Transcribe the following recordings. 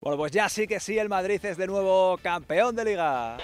Bueno, pues ya sí que sí, el Madrid es de nuevo campeón de liga.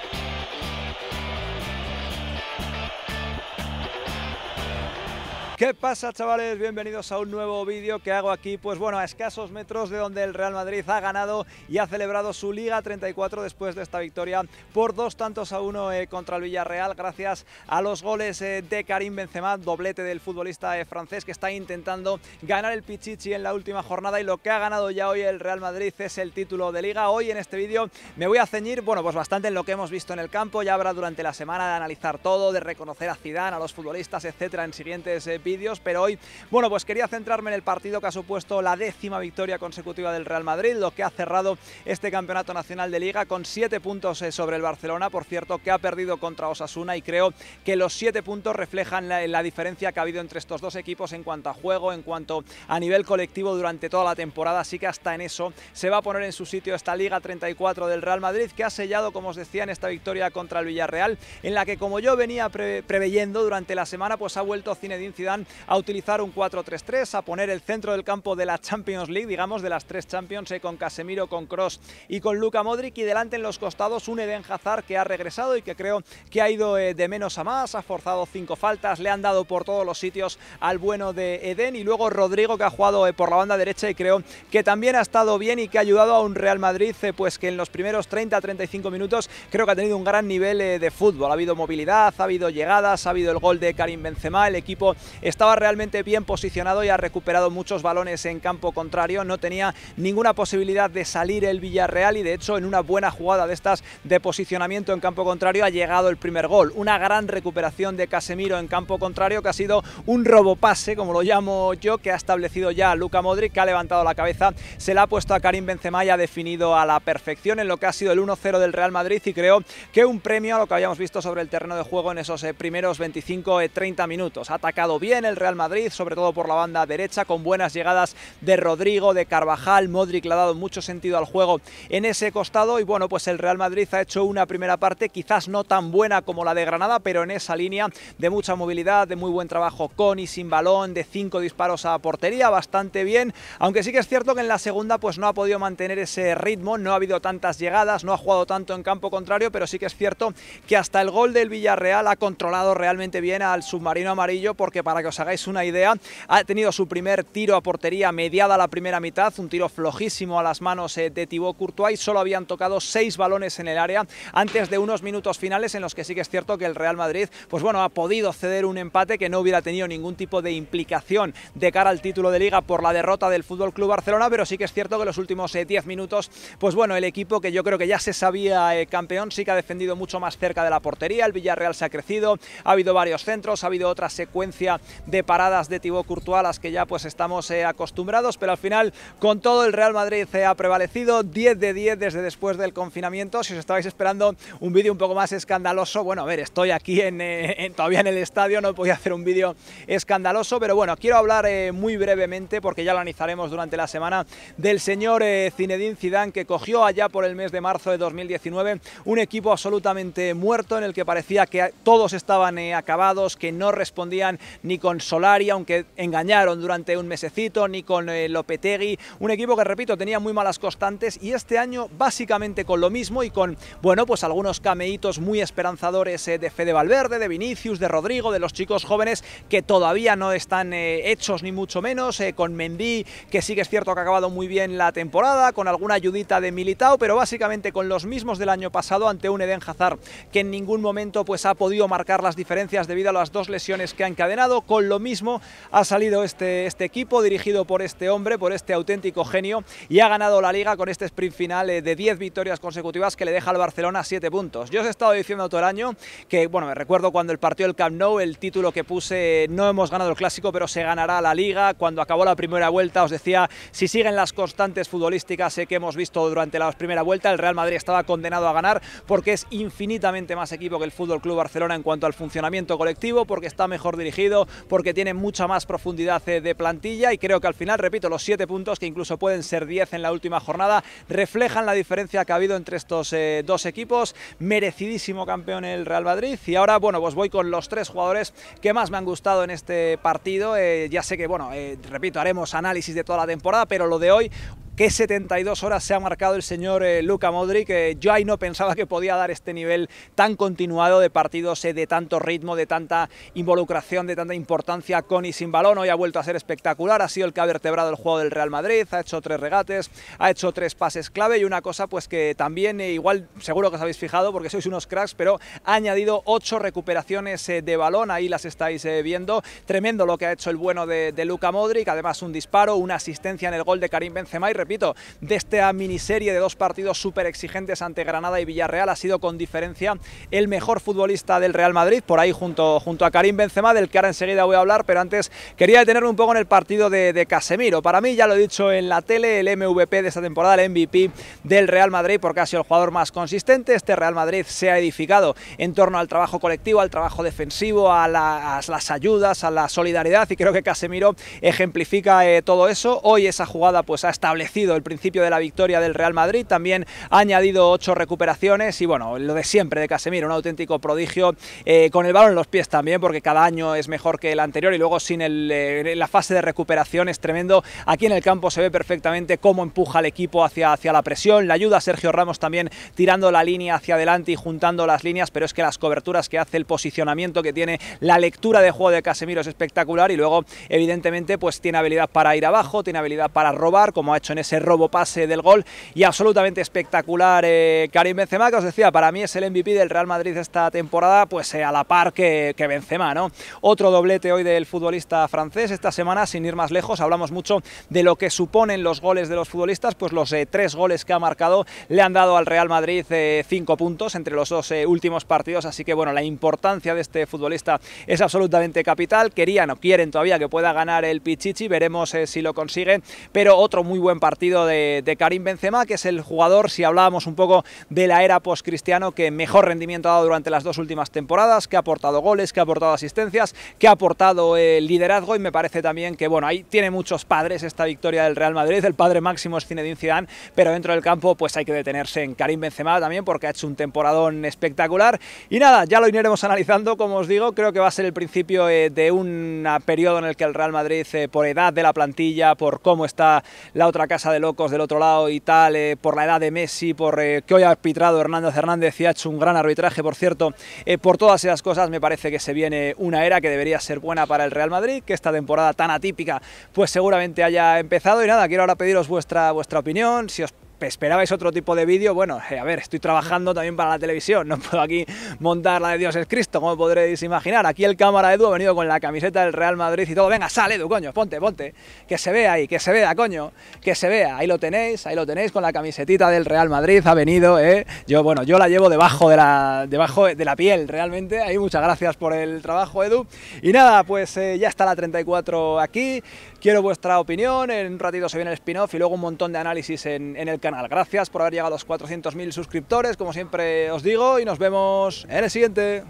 ¿Qué pasa chavales? Bienvenidos a un nuevo vídeo que hago aquí, pues bueno, a escasos metros de donde el Real Madrid ha ganado y ha celebrado su Liga 34 después de esta victoria por dos tantos a uno eh, contra el Villarreal gracias a los goles eh, de Karim Benzema, doblete del futbolista eh, francés que está intentando ganar el Pichichi en la última jornada y lo que ha ganado ya hoy el Real Madrid es el título de Liga. Hoy en este vídeo me voy a ceñir, bueno, pues bastante en lo que hemos visto en el campo, ya habrá durante la semana de analizar todo, de reconocer a Zidane, a los futbolistas, etcétera, en siguientes vídeos pero hoy, bueno, pues quería centrarme en el partido que ha supuesto la décima victoria consecutiva del Real Madrid, lo que ha cerrado este campeonato nacional de liga con siete puntos eh, sobre el Barcelona, por cierto, que ha perdido contra Osasuna y creo que los siete puntos reflejan la, diferencia que ha habido entre estos dos equipos en cuanto a juego, en cuanto a nivel colectivo durante toda la temporada, así que hasta en eso se va a poner en su sitio esta Liga 34 del Real Madrid, que ha sellado, como os decía, en esta victoria contra el Villarreal, en la que como yo venía preveyendo durante la semana, pues ha vuelto Zinedine Zidane a utilizar un 4-3-3, a poner el centro del campo de la Champions League, digamos, de las tres Champions, eh, con Casemiro, con Cross y con Luca Modric. Y delante en los costados un Eden Hazard que ha regresado y que creo que ha ido eh, de menos a más, ha forzado cinco faltas, le han dado por todos los sitios al bueno de Eden. Y luego Rodrigo que ha jugado eh, por la banda derecha y creo que también ha estado bien y que ha ayudado a un Real Madrid, pues que en los primeros 30-35 minutos creo que ha tenido un gran nivel de fútbol. Ha habido movilidad, ha habido llegadas, ha habido el gol de Karim Benzema, el equipo estaba realmente bien posicionado y ha recuperado muchos balones en campo contrario, no tenía ninguna posibilidad de salir el Villarreal y de hecho en una buena jugada de estas de posicionamiento en campo contrario ha llegado el primer gol, una gran recuperación de Casemiro en campo contrario que ha sido un robopase, como lo llamo yo, que ha establecido ya Luca Modric, que ha levantado la cabeza, se la ha puesto a Karim Benzema ha definido a la perfección en lo que ha sido el 1-0 del Real Madrid y creo que un premio a lo que habíamos visto sobre el terreno de juego en esos eh, primeros 25-30 eh, minutos. Ha atacado bien en el Real Madrid, sobre todo por la banda derecha, con buenas llegadas de Rodrigo, de Carvajal, Modric le ha dado mucho sentido al juego en ese costado y bueno, pues el Real Madrid ha hecho una primera parte quizás no tan buena como la de Granada, pero en esa línea de mucha movilidad, de muy buen trabajo con y sin balón, de cinco disparos a portería, bastante bien, aunque sí que es cierto que en la segunda pues no ha podido mantener ese ritmo, no ha habido tantas llegadas, no ha jugado tanto en campo contrario, pero sí que es cierto que hasta el gol del Villarreal ha controlado realmente bien al submarino amarillo porque para que os hagáis una idea. Ha tenido su primer tiro a portería mediada la primera mitad, un tiro flojísimo a las manos eh, de Thibaut Courtois. Solo habían tocado seis balones en el área antes de unos minutos finales en los que sí que es cierto que el Real Madrid, pues bueno, ha podido ceder un empate que no hubiera tenido ningún tipo de implicación de cara al título de liga por la derrota del FC Barcelona, pero sí que es cierto que los últimos 10 eh, minutos, pues bueno, el equipo que yo creo que ya se sabía eh, campeón, sí que ha defendido mucho más cerca de la portería. El Villarreal se ha crecido, ha habido varios centros, ha habido otra secuencia de paradas de Thibaut Courtois, a las que ya pues estamos eh, acostumbrados, pero al final con todo el Real Madrid se eh, ha prevalecido 10 de 10 desde después del confinamiento. Si os estabais esperando un vídeo un poco más escandaloso, bueno, a ver, estoy aquí en, eh, todavía en el estadio, no podía hacer un vídeo escandaloso, pero bueno, quiero hablar muy brevemente, porque ya lo analizaremos durante la semana, del señor Zinedine Zidane, que cogió allá por el mes de marzo de 2019 un equipo absolutamente muerto en el que parecía que todos estaban acabados, que no respondían ni con Solari, aunque engañaron durante un mesecito, ni con eh, Lopetegui. Un equipo que, repito, tenía muy malas constantes y este año básicamente con lo mismo y con, bueno, pues algunos cameitos muy esperanzadores eh, de Fede Valverde, de Vinicius, de Rodrigo, de los chicos jóvenes que todavía no están eh, hechos ni mucho menos, con Mendy, que sí que es cierto que ha acabado muy bien la temporada, con alguna ayudita de Militao, pero básicamente con los mismos del año pasado ante un Eden Hazard que en ningún momento pues ha podido marcar las diferencias debido a las dos lesiones que ha encadenado con lo mismo ha salido este, este equipo dirigido por este hombre, por este auténtico genio y ha ganado la liga con este sprint final eh, de 10 victorias consecutivas que le deja al Barcelona 7 puntos. Yo os he estado diciendo todo el año que, bueno, me recuerdo cuando el partido del Camp Nou, el título que puse, no hemos ganado el clásico, pero se ganará la liga. Cuando acabó la primera vuelta os decía, si siguen las constantes futbolísticas que hemos visto durante la primera vuelta, el Real Madrid estaba condenado a ganar porque es infinitamente más equipo que el Fútbol Club Barcelona en cuanto al funcionamiento colectivo, porque está mejor dirigido, porque tiene mucha más profundidad eh, de plantilla y creo que al final, repito, los siete puntos, que incluso pueden ser 10 en la última jornada, reflejan la diferencia que ha habido entre estos eh, dos equipos. Merecidísimo campeón el Real Madrid y ahora, bueno, pues voy con los tres jugadores que más me han gustado en este partido. Eh, ya sé que, bueno, repito, haremos análisis de toda la temporada, pero lo de hoy, qué 72 horas se ha marcado el señor eh, Luka Luca Modric. Eh, yo ahí no pensaba que podía dar este nivel tan continuado de partidos eh, de tanto ritmo, de tanta involucración, de tanta importancia con y sin balón. Hoy ha vuelto a ser espectacular, ha sido el que ha vertebrado el juego del Real Madrid, ha hecho tres regates, ha hecho tres pases clave y una cosa pues que también igual seguro que os habéis fijado porque sois unos cracks, pero ha añadido ocho recuperaciones de balón, ahí las estáis viendo. Tremendo lo que ha hecho el bueno de, de Luca Modric, además un disparo, una asistencia en el gol de Karim Benzema y repito, de esta miniserie de dos partidos súper exigentes ante Granada y Villarreal. Ha sido con diferencia el mejor futbolista del Real Madrid, por ahí junto, junto a Karim Benzema, del que ahora enseguida voy a hablar, pero antes quería detenerme un poco en el partido de, Casemiro. Para mí, ya lo he dicho en la tele, el MVP de esta temporada, el MVP del Real Madrid, porque ha sido el jugador más consistente. Este Real Madrid se ha edificado en torno al trabajo colectivo, al trabajo defensivo, a, las ayudas, a la solidaridad y creo que Casemiro ejemplifica eh, todo eso. Hoy esa jugada pues ha establecido el principio de la victoria del Real Madrid, también ha añadido ocho recuperaciones y bueno, lo de siempre de Casemiro, un auténtico prodigio eh, con el balón en los pies también, porque cada año es mejor que el anterior y luego sin eh, la fase de recuperación es tremendo. Aquí en el campo se ve perfectamente cómo empuja el equipo hacia, hacia la presión, la ayuda a Sergio Ramos también tirando la línea hacia adelante y juntando las líneas, pero es que las coberturas que hace, el posicionamiento que tiene, la lectura de juego de Casemiro es espectacular y luego evidentemente pues tiene habilidad para ir abajo, tiene habilidad para robar, como ha hecho en ese robo pase del gol y absolutamente espectacular eh, Karim Benzema, que os decía, para mí es el MVP del Real Madrid esta temporada, pues eh, a la par que, Benzema, ¿no? Otro doblete hoy del futbolista francés, esta semana sin ir más lejos, hablamos mucho de lo que suponen los goles de los futbolistas, pues los eh, tres goles que ha marcado le han dado al Real Madrid cinco puntos entre los dos últimos partidos, así que bueno, la importancia de este futbolista es absolutamente capital, querían o quieren todavía que pueda ganar el Pichichi, veremos si lo consigue, pero otro muy buen partido partido de, Karim Benzema, que es el jugador, si hablábamos un poco de la era post-cristiano, que mejor rendimiento ha dado durante las dos últimas temporadas, que ha aportado goles, que ha aportado asistencias, que ha aportado eh, liderazgo y me parece también que, bueno, ahí tiene muchos padres esta victoria del Real Madrid, el padre máximo es Zinedine Zidane, pero dentro del campo pues hay que detenerse en Karim Benzema también porque ha hecho un temporadón espectacular y nada, ya lo iremos analizando, como os digo, creo que va a ser el principio eh, de un periodo en el que el Real Madrid, eh, por edad de la plantilla, por cómo está la otra casa de locos del otro lado y tal, eh, por la edad de Messi, por eh, que hoy ha arbitrado Hernández Hernández y ha hecho un gran arbitraje, por cierto, eh, por todas esas cosas me parece que se viene una era que debería ser buena para el Real Madrid, que esta temporada tan atípica pues seguramente haya empezado y nada, quiero ahora pediros vuestra, vuestra opinión, si os esperabais otro tipo de vídeo, bueno, eh, a ver, estoy trabajando también para la televisión, no puedo aquí montar la de Dios es Cristo, como podréis imaginar. Aquí el cámara Edu ha venido con la camiseta del Real Madrid y todo, venga, sale Edu, coño, ponte, ponte, que se vea ahí, que se vea, coño, que se vea, ahí lo tenéis, ahí lo tenéis con la camisetita del Real Madrid, ha venido, ¿eh? Yo, bueno, yo la llevo debajo de la, debajo de la piel, realmente, ahí muchas gracias por el trabajo, Edu. Y nada, pues eh, ya está la 34 aquí, quiero vuestra opinión, en un ratito se viene el spin-off y luego un montón de análisis en el canal Gracias por haber llegado a los 400.000 suscriptores, como siempre os digo, y nos vemos en el siguiente.